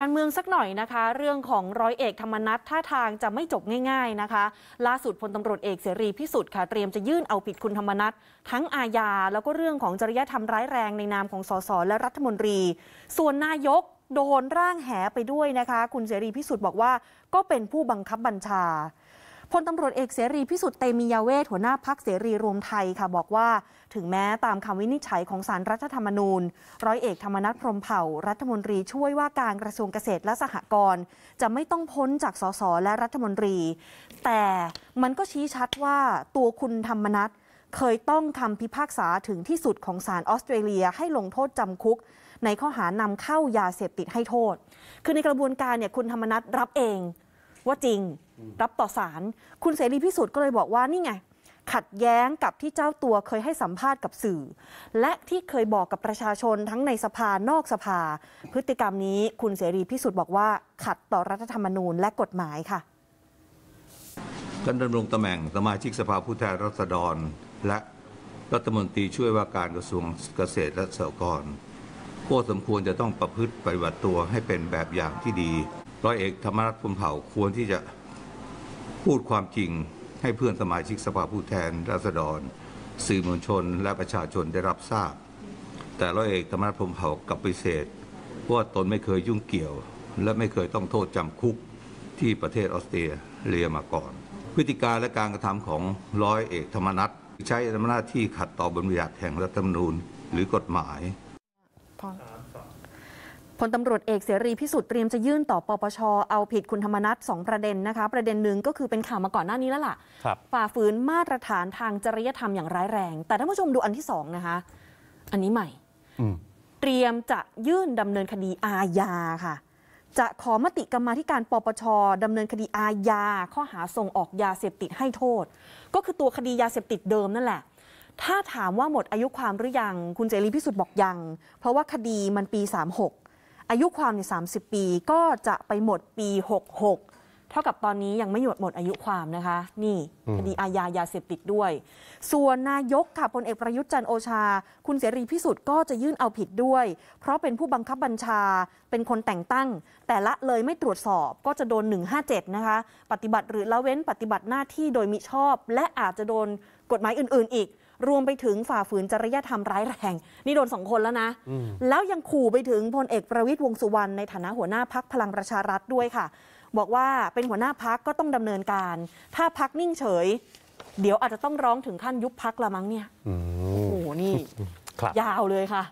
การเมืองสักหน่อยนะคะ เรื่องของร้อยเอกธรรมนัฐท่าทางจะไม่จบง่าย ๆนะคะ ล่าสุดพลตำรวจเอกเสรีพิสุทธิ์ค่ะเตรียมจะยื่นเอาผิดคุณธรรมนัฐทั้งอาญาแล้วก็เรื่องของจริยธรรมร้ายแรงในนามของ สส และรัฐมนตรี ส่วนนายกโดนร่างแหไปด้วยนะคะ คุณเสรีพิสุทธิ์บอกว่าก็เป็นผู้บังคับบัญชาพลตำรวจเอกเสรีพิสุทธิ์เตมียเวทหัวหน้าพักเสรีรวมไทยค่ะบอกว่าถึงแม้ตามคำวินิจฉัยของสารรัฐธรรมนูญ ร้อยเอกธรรมนัฐพรมเผ่ารัฐมนตรีช่วยว่าการกระทรวงเกษตรและสหกรณ์จะไม่ต้องพ้นจากสสและรัฐมนตรี แต่มันก็ชี้ชัดว่าตัวคุณธรรมนัฐเคยต้องคำพิพากษาถึงที่สุดของศาลออสเตรเลียให้ลงโทษจำคุก ในข้อหานำเข้ายาเสพติดให้โทษ คือในกระบวนการเนี่ยคุณธรรมนัฐรับเองว่าจริงรับต่อสารคุณเสรีพิสุทธิ์ก็เลยบอกว่านี่ไง ขัดแย้งกับที่เจ้าตัวเคยให้สัมภาษณ์กับสื่อ และที่เคยบอกกับประชาชนทั้งในสภานอกสภา พฤติกรรมนี้คุณเสรีพิสุทธิ์บอกว่าขัดต่อรัฐธรรมนูญและกฎหมายค่ะการดำรงตำแหน่งสมาชิกสภาผู้แทนราษฎร และรัฐมนตรีช่วยว่าการกระทรวงเกษตรและสหกรณ์ก็สมควรจะต้องประพฤติปฏิบัติตัวให้เป็นแบบอย่างที่ดีร้อยเอกธรรมนัฐพมเผ่าควรที่จะพูดความจริงให้เพื่อนสมาชิกสภาผู้แทนราษฎร สื่อมวลชน และประชาชนได้รับทราบ แต่ร้อยเอกธรรมนัฐพมเผ่ากับปฏิเสธว่าตนไม่เคยยุ่งเกี่ยว และไม่เคยต้องโทษจำคุกที่ประเทศออสเตรเลียมาก่อนพฤติการและการกระทำของร้อยเอกธรรมนัฐใช้อำนาจที่ขัดต่อบัญญัติแห่งรัฐธรรมนูญหรือกฎหมายพลตำรวจเอกเสรีพิสุทธิ์เตรียมจะยื่นต่อปปชเอาผิดคุณธรรมนัฐสองประเด็นนะคะ ประเด็นหนึ่งก็คือเป็นข่าวมาก่อนหน้านี้แล้วล่ะฝ่าฝืนมาตรฐานทางจริยธรรมอย่างร้ายแรง แต่ท่านผู้ชมดูอันที่สองนะคะ อันนี้ใหม่ เตรียมจะยื่นดำเนินคดีอาญาค่ะ จะขอมติกรรมาธิการปปชดำเนินคดีอาญาข้อหาส่งออกยาเสพติดให้โทษ ก็คือตัวคดียาเสพติดเดิมนั่นแหละ ถ้าถามว่าหมดอายุความหรือยังคุณเจรีพิสุทธิ์บอกยังเพราะว่าคดีมันปี36อายุความเน30 ปีก็จะไปหมดปี 66 เท่ากับตอนนี้ยังไม่หยุดหมดอายุความนะคะ นี่คดีอาญายาเสพติดด้วย ส่วนนายกค่ะพลเอกประยุทธ์จันโอชา คุณเสรีพิสุทธิ์ก็จะยื่นเอาผิดด้วย เพราะเป็นผู้บังคับบัญชา เป็นคนแต่งตั้ง แต่ละเลยไม่ตรวจสอบก็จะโดน 157 นะคะ ปฏิบัติหรือละเว้นปฏิบัติหน้าที่โดยมิชอบ และอาจจะโดนกฎหมายอื่นๆอีกรวมไปถึงฝ่าฝืนจริยธรรมร้ายแรงนี่โดนสองคนแล้วนะ แล้วยังขู่ไปถึงพลเอกประวิทย์วงสุวรรณในฐานะหัวหน้าพักพลังประชารัฐด้วยค่ะ บอกว่าเป็นหัวหน้าพักก็ต้องดำเนินการ ถ้าพักนิ่งเฉย เดี๋ยวอาจจะต้องร้องถึงขั้นยุบพักละมั้งเนี่ยโอ้โห นี่ยาวเลยค่ะ